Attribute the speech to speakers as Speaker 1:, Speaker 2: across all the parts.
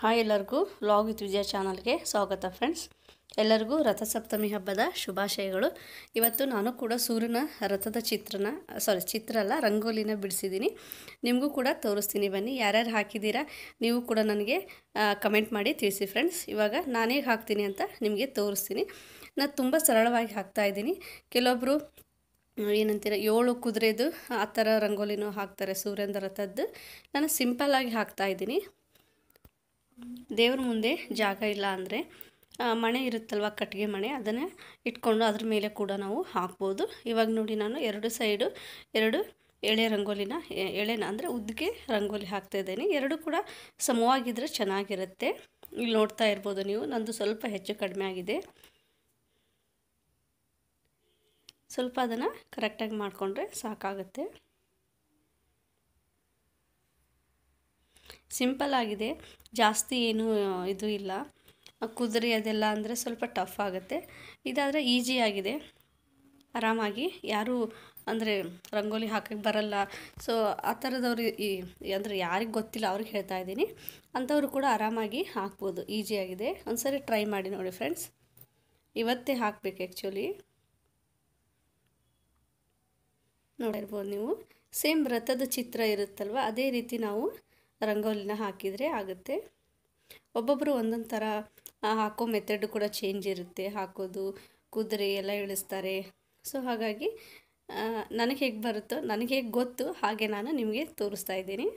Speaker 1: hi ಎಲ್ಲರಿಗೂ log with ವಿಜಯ ಚಾನಲ್ಗೆ ಸ್ವಾಗತ ಫ್ರೆಂಡ್ಸ್ ಎಲ್ಲರಿಗೂ ರಥಸಪ್ತಮಿ ಹಬ್ಬದ ಶುಭಾಶಯಗಳು ಇವತ್ತು ನಾನು ಕೂಡ ಸೂರ್ಯನ ರಥದ ಚಿತ್ರನ ಸಾರಿ ಚಿತ್ರ ಅಲ್ಲ ರಂಗೋಲಿನ ಬಿಡಿಸಿದ್ದೀನಿ ನಿಮಗೂ ಕೂಡ ತೋರಿಸ್ತೀನಿ ಬನ್ನಿ ಯಾರ್ಯಾರು ಹಾಕಿದ್ದೀರಾ ನೀವು ಕೂಡ ನನಗೆ ಕಮೆಂಟ್ ಮಾಡಿ ತಿಳಿಸಿ ಫ್ರೆಂಡ್ಸ್ ಇವಾಗ ನಾನೇ ಹಾಕ್ತೀನಿ ಅಂತ ನಿಮಗೆ ತೋರಿಸ್ತೀನಿ ನಾನು ತುಂಬ ಸರಳವಾಗಿ ಹಾಕ್ತಾಯಿದ್ದೀನಿ ಕೆಲವೊಬ್ಬರು ಏನಂತೀರ ಏಳು ಕುದುರೆದು ಆ ಥರ ರಂಗೋಲಿನೂ ಹಾಕ್ತಾರೆ ಸೂರ್ಯನ ರಥದ್ದು ನಾನು ಸಿಂಪಲ್ಲಾಗಿ ಹಾಕ್ತಾಯಿದ್ದೀನಿ ದೇವ್ರ ಮುಂದೆ ಜಾಗ ಇಲ್ಲ ಅಂದರೆ ಮಣೆ ಇರುತ್ತಲ್ವ ಕಟ್ಟಿಗೆ ಮಣೆ ಅದನ್ನು ಇಟ್ಕೊಂಡು ಅದ್ರ ಮೇಲೆ ಕೂಡ ನಾವು ಹಾಕ್ಬೋದು ಇವಾಗ ನೋಡಿ ನಾನು ಎರಡು ಸೈಡು ಎರಡು ಎಳೆ ರಂಗೋಲಿನ ಎಳೆನ ಅಂದರೆ ಉದ್ದಿಗೆ ರಂಗೋಲಿ ಹಾಕ್ತಾ ಇದ್ದೇನೆ ಎರಡು ಕೂಡ ಸಮವಾಗಿದ್ದರೆ ಚೆನ್ನಾಗಿರುತ್ತೆ ಇಲ್ಲಿ ನೋಡ್ತಾ ಇರ್ಬೋದು ನೀವು ನಂದು ಸ್ವಲ್ಪ ಹೆಚ್ಚು ಕಡಿಮೆ ಆಗಿದೆ ಸ್ವಲ್ಪ ಅದನ್ನು ಕರೆಕ್ಟಾಗಿ ಮಾಡಿಕೊಂಡ್ರೆ ಸಾಕಾಗುತ್ತೆ ಸಿಂಪಲ್ ಆಗಿದೆ ಜಾಸ್ತಿ ಏನು ಇದು ಇಲ್ಲ ಕುದುರೆ ಅದೆಲ್ಲ ಅಂದರೆ ಸ್ವಲ್ಪ ಟಫ್ ಆಗುತ್ತೆ ಇದಾದರೆ ಈಜಿಯಾಗಿದೆ ಆರಾಮಾಗಿ ಯಾರೂ ಅಂದರೆ ರಂಗೋಲಿ ಹಾಕಕ್ಕೆ ಬರಲ್ಲ ಸೊ ಆ ಥರದವ್ರು ಈ ಅಂದರೆ ಯಾರಿಗೆ ಗೊತ್ತಿಲ್ಲ ಅವ್ರಿಗೆ ಹೇಳ್ತಾ ಇದ್ದೀನಿ ಅಂಥವ್ರು ಕೂಡ ಆರಾಮಾಗಿ ಹಾಕ್ಬೋದು ಈಜಿಯಾಗಿದೆ ಒಂದು ಸರಿ ಟ್ರೈ ಮಾಡಿ ನೋಡಿ ಫ್ರೆಂಡ್ಸ್ ಇವತ್ತೇ ಹಾಕಬೇಕು ಆ್ಯಕ್ಚುಲಿ ನೋಡಿರ್ಬೋದು ನೀವು ಸೇಮ್ ರಥದ ಚಿತ್ರ ಇರುತ್ತಲ್ವ ಅದೇ ರೀತಿ ನಾವು ರಂಗೋಲಿನ ಹಾಕಿದರೆ ಆಗುತ್ತೆ ಒಬ್ಬೊಬ್ಬರು ಒಂದೊಂದು ಥರ ಹಾಕೋ ಮೆಥಡ್ ಕೂಡ ಚೇಂಜ್ ಇರುತ್ತೆ ಹಾಕೋದು ಕುದುರೆ ಎಲ್ಲ ಇಳಿಸ್ತಾರೆ ಸೊ ಹಾಗಾಗಿ ನನಗೆ ಹೇಗೆ ಬರುತ್ತೋ ನನಗೆ ಹೇಗೆ ಗೊತ್ತು ಹಾಗೆ ನಾನು ನಿಮಗೆ ತೋರಿಸ್ತಾ ಇದ್ದೀನಿ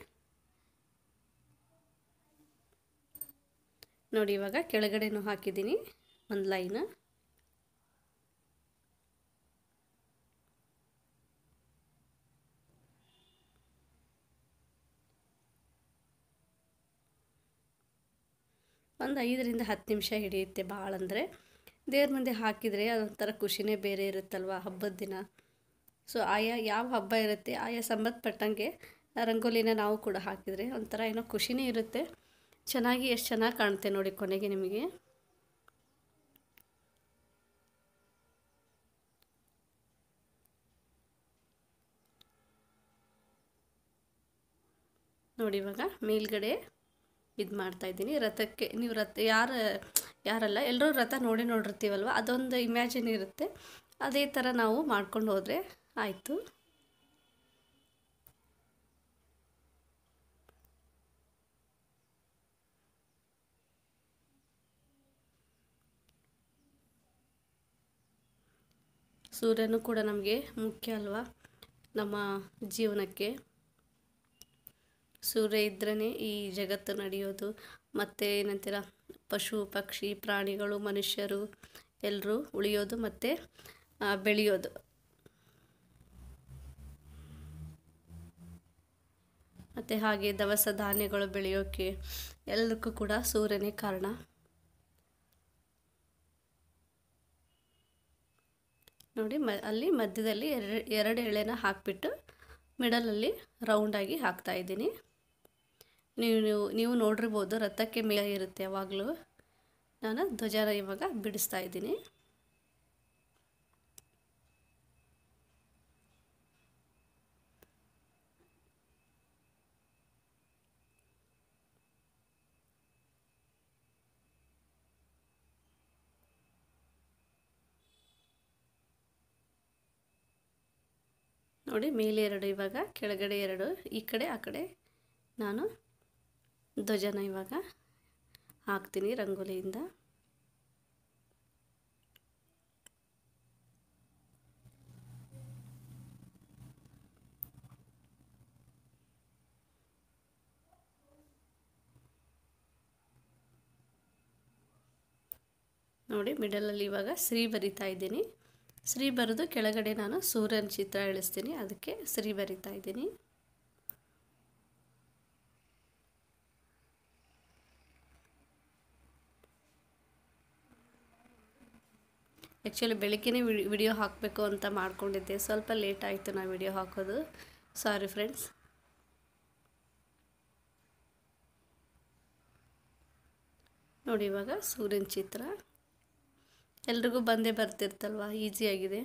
Speaker 1: ನೋಡಿ ಇವಾಗ ಕೆಳಗಡೆನೂ ಹಾಕಿದ್ದೀನಿ ಒಂದು ಲೈನ್ ಒಂದು ಐದರಿಂದ ಹತ್ತು ನಿಮಿಷ ಹಿಡಿಯುತ್ತೆ ಭಾಳ ಅಂದರೆ ದೇವ್ರ ಮುಂದೆ ಹಾಕಿದರೆ ಅದೊಂಥರ ಖುಷಿನೇ ಬೇರೆ ಇರುತ್ತಲ್ವ ಹಬ್ಬದ ದಿನ ಸೊ ಆಯಾ ಯಾವ ಹಬ್ಬ ಇರುತ್ತೆ ಆಯಾ ಸಂಬಂಧಪಟ್ಟಂಗೆ ರಂಗೋಲಿನ ನಾವು ಕೂಡ ಹಾಕಿದರೆ ಒಂಥರ ಏನೋ ಖುಷಿನೇ ಇರುತ್ತೆ ಚೆನ್ನಾಗಿ ಎಷ್ಟು ಚೆನ್ನಾಗಿ ಕಾಣುತ್ತೆ ನೋಡಿ ಕೊನೆಗೆ ನಿಮಗೆ ನೋಡಿ ಇವಾಗ ಮೇಲ್ಗಡೆ ಇದು ಇದ್ದೀನಿ ರಥಕ್ಕೆ ನೀವು ರಥ ಯಾರು ಯಾರಲ್ಲ ಎಲ್ಲರೂ ರಥ ನೋಡಿ ನೋಡಿರ್ತೀವಲ್ವ ಅದೊಂದು ಇಮ್ಯಾಜಿನ್ ಇರುತ್ತೆ ಅದೇ ಥರ ನಾವು ಮಾಡ್ಕೊಂಡು ಹೋದರೆ ಆಯಿತು ಸೂರ್ಯನೂ ಕೂಡ ನಮಗೆ ಮುಖ್ಯ ಅಲ್ವಾ ನಮ್ಮ ಜೀವನಕ್ಕೆ ಸೂರ್ಯ ಇದ್ರೇ ಈ ಜಗತ್ತು ನಡೆಯೋದು ಮತ್ತು ಏನಂತೀರ ಪಶು ಪಕ್ಷಿ ಪ್ರಾಣಿಗಳು ಮನುಷ್ಯರು ಎಲ್ಲರೂ ಉಳಿಯೋದು ಮತ್ತು ಬೆಳೆಯೋದು ಮತ್ತು ಹಾಗೆ ದವಸ ಧಾನ್ಯಗಳು ಬೆಳೆಯೋಕ್ಕೆ ಎಲ್ಲದಕ್ಕೂ ಕೂಡ ಸೂರ್ಯನೇ ಕಾರಣ ನೋಡಿ ಮ ಅಲ್ಲಿ ಮಧ್ಯದಲ್ಲಿ ಎರಡು ಎರಡು ಎಳೆನ ಹಾಕಿಬಿಟ್ಟು ಮಿಡಲಲ್ಲಿ ರೌಂಡಾಗಿ ಹಾಕ್ತಾಯಿದ್ದೀನಿ ನೀವು ನೀವು ನೀವು ನೋಡಿರ್ಬೋದು ರಥಕ್ಕೆ ಮೇಲೆ ಇರುತ್ತೆ ಯಾವಾಗಲೂ ನಾನು ಧ್ವಜನ ಇವಾಗ ಬಿಡಿಸ್ತಾ ಇದ್ದೀನಿ ನೋಡಿ ಮೇಲೆ ಎರಡು ಇವಾಗ ಕೆಳಗಡೆ ಎರಡು ಈ ಕಡೆ ಆ ಕಡೆ ನಾನು ಧ್ವಜನ ಇವಾಗ ಹಾಕ್ತೀನಿ ರಂಗೋಲಿಯಿಂದ ನೋಡಿ ಮಿಡಲಲ್ಲಿ ಇವಾಗ ಶ್ರೀ ಬರಿತಾ ಇದ್ದೀನಿ ಶ್ರೀ ಬರೆದು ಕೆಳಗಡೆ ನಾನು ಸೂರ್ಯನ ಚಿತ್ರ ಇಳಿಸ್ತೀನಿ ಅದಕ್ಕೆ ಶ್ರೀ ಬರಿತಾ ಇದ್ದೀನಿ ಆ್ಯಕ್ಚುಲಿ ಬೆಳಗ್ಗೆನೇ ವಿಡಿಯೋ ಹಾಕಬೇಕು ಅಂತ ಮಾಡ್ಕೊಂಡಿದ್ದೆ ಸ್ವಲ್ಪ ಲೇಟ್ ಆಯಿತು ನಾ ವಿಡಿಯೋ ಹಾಕೋದು ಸಾರಿ ಫ್ರೆಂಡ್ಸ್ ನೋಡಿ ಇವಾಗ ಸೂರ್ಯನ ಚಿತ್ರ ಎಲ್ರಿಗೂ ಬಂದೇ ಬರ್ತಿರ್ತಲ್ವ ಈಸಿಯಾಗಿದೆ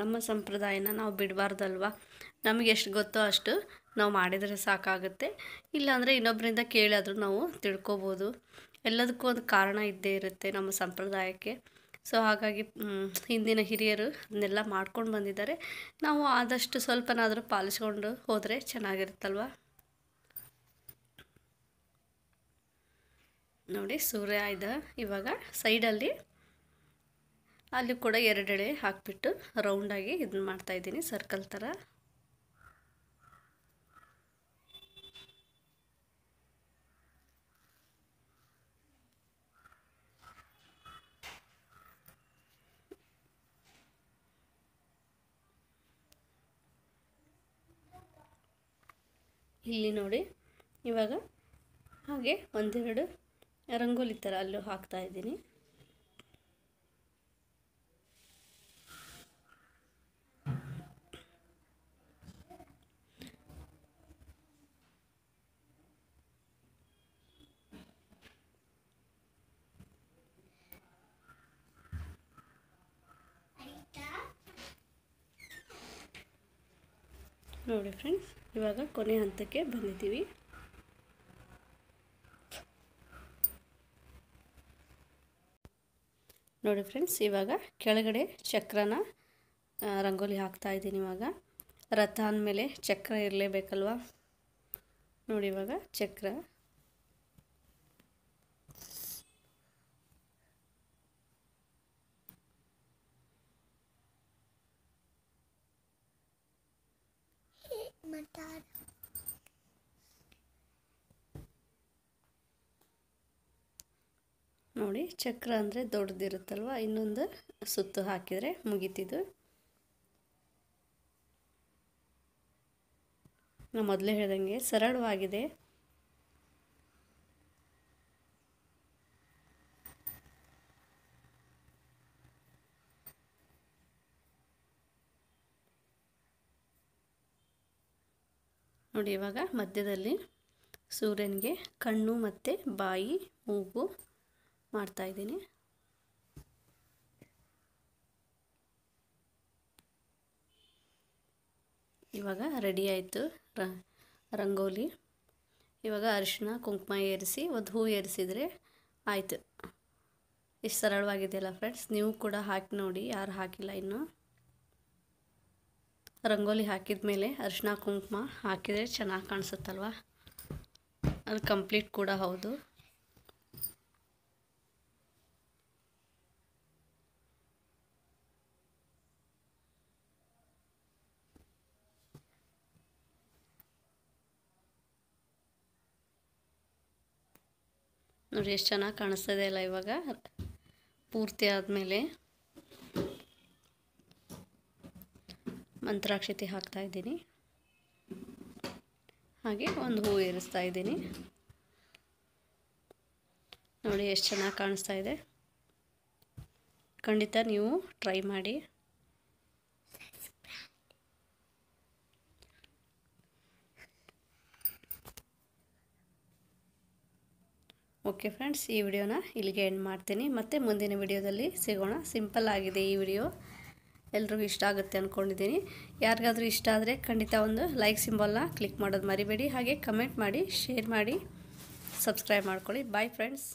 Speaker 1: ನಮ್ಮ ಸಂಪ್ರದಾಯನ ನಾವು ಬಿಡಬಾರ್ದಲ್ವ ನಮಗೆ ಎಷ್ಟು ಗೊತ್ತೋ ಅಷ್ಟು ನಾವು ಮಾಡಿದರೆ ಸಾಕಾಗುತ್ತೆ ಇಲ್ಲಾಂದರೆ ಇನ್ನೊಬ್ಬರಿಂದ ಕೇಳಾದರೂ ನಾವು ತಿಳ್ಕೊಬೋದು ಎಲ್ಲದಕ್ಕೂ ಒಂದು ಕಾರಣ ಇದ್ದೇ ಇರುತ್ತೆ ನಮ್ಮ ಸಂಪ್ರದಾಯಕ್ಕೆ ಸೊ ಹಾಗಾಗಿ ಹಿಂದಿನ ಹಿರಿಯರು ಅದನ್ನೆಲ್ಲ ಮಾಡ್ಕೊಂಡು ಬಂದಿದ್ದಾರೆ ನಾವು ಆದಷ್ಟು ಸ್ವಲ್ಪನಾದರೂ ಪಾಲಿಸ್ಕೊಂಡು ಹೋದರೆ ಚೆನ್ನಾಗಿರುತ್ತಲ್ವ ನೋಡಿ ಸೂರ್ಯ ಇದೆ ಇವಾಗ ಸೈಡಲ್ಲಿ ಅಲ್ಲಿ ಕೂಡ ಎರಡೆಳೆ ಹಾಕಿಬಿಟ್ಟು ರೌಂಡಾಗಿ ಇದನ್ನ ಮಾಡ್ತಾಯಿದ್ದೀನಿ ಸರ್ಕಲ್ ಥರ ಇಲ್ಲಿ ನೋಡಿ ಇವಾಗ ಹಾಗೆ ಒಂದೆರಡು ರಂಗೋಲಿ ಥರ ಅಲ್ಲೂ ಹಾಕ್ತಾ ಇದ್ದೀನಿ ನೋಡಿ ಫ್ರೆಂಡ್ಸ್ ಇವಾಗ ಕೊನೆ ಹಂತಕ್ಕೆ ಬಂದಿದ್ದೀವಿ ನೋಡಿ ಫ್ರೆಂಡ್ಸ್ ಇವಾಗ ಕೆಳಗಡೆ ಚಕ್ರನ ರಂಗೋಲಿ ಹಾಕ್ತಾ ಇದ್ದೀನಿ ಇವಾಗ ರಥ ಅಂದಮೇಲೆ ಚಕ್ರ ಇರಲೇಬೇಕಲ್ವಾ ನೋಡಿ ಇವಾಗ ಚಕ್ರ ನೋಡಿ ಚಕ್ರ ಅಂದರೆ ದೊಡ್ಡದಿರುತ್ತಲ್ವ ಇನ್ನೊಂದು ಸುತ್ತು ಹಾಕಿದರೆ ಮುಗೀತಿದ್ದು ನಾ ಮೊದಲೇ ಹೇಳ್ದಂಗೆ ಸರಳವಾಗಿದೆ ನೋಡಿ ಇವಾಗ ಮಧ್ಯದಲ್ಲಿ ಸೂರ್ಯನಿಗೆ ಕಣ್ಣು ಮತ್ತು ಬಾಯಿ ಮೂಗು ಮಾಡ್ತಾಯಿದ್ದೀನಿ ಇವಾಗ ರೆಡಿ ಆಯಿತು ರಂಗೋಲಿ ಇವಾಗ ಅರಿಶಿನ ಕುಂಕುಮ ಏರಿಸಿ ಒಂದು ಹೂ ಏರಿಸಿದರೆ ಆಯಿತು ಇಷ್ಟು ಸರಳವಾಗಿದೆಯಲ್ಲ ಫ್ರೆಂಡ್ಸ್ ನೀವು ಕೂಡ ಹಾಕಿ ನೋಡಿ ಯಾರು ಹಾಕಿಲ್ಲ ಇನ್ನೂ ರಂಗೋಲಿ ಹಾಕಿದ ಮೇಲೆ ಅರಿಶಿನ ಕುಂಕುಮ ಹಾಕಿದರೆ ಚೆನ್ನಾಗಿ ಕಾಣಿಸುತ್ತಲ್ವ ಅದು ಕಂಪ್ಲೀಟ್ ಕೂಡ ಹೌದು ನೋಡಿ ಎಷ್ಟು ಚೆನ್ನಾಗಿ ಕಾಣಿಸ್ತದೆ ಅಲ್ಲ ಇವಾಗ ಪೂರ್ತಿ ಆದಮೇಲೆ ಮಂತ್ರಾಕ್ಷತೆ ಹಾಕ್ತಾ ಇದ್ದೀನಿ ಹಾಗೆ ಒಂದು ಹೂ ಏರಿಸ್ತಾ ಇದ್ದೀನಿ ನೋಡಿ ಎಷ್ಟು ಚೆನ್ನಾಗಿ ಕಾಣಿಸ್ತಾ ಇದೆ ಖಂಡಿತ ನೀವು ಟ್ರೈ ಮಾಡಿ ಓಕೆ ಫ್ರೆಂಡ್ಸ್ ಈ ವಿಡಿಯೋನ ಇಲ್ಲಿಗೆ ಎಂಡ್ ಮಾಡ್ತೀನಿ ಮತ್ತು ಮುಂದಿನ ವಿಡಿಯೋದಲ್ಲಿ ಸಿಗೋಣ ಸಿಂಪಲ್ ಆಗಿದೆ ಈ ವಿಡಿಯೋ ಎಲ್ರಿಗೂ ಇಷ್ಟ ಆಗುತ್ತೆ ಅಂದ್ಕೊಂಡಿದ್ದೀನಿ ಯಾರಿಗಾದರೂ ಇಷ್ಟ ಆದರೆ ಖಂಡಿತ ಒಂದು ಲೈಕ್ ಸಿಂಬಲ್ನ ಕ್ಲಿಕ್ ಮಾಡೋದು ಮರಿಬೇಡಿ ಹಾಗೆ ಕಮೆಂಟ್ ಮಾಡಿ ಶೇರ್ ಮಾಡಿ ಸಬ್ಸ್ಕ್ರೈಬ್ ಮಾಡ್ಕೊಳ್ಳಿ ಬಾಯ್ ಫ್ರೆಂಡ್ಸ್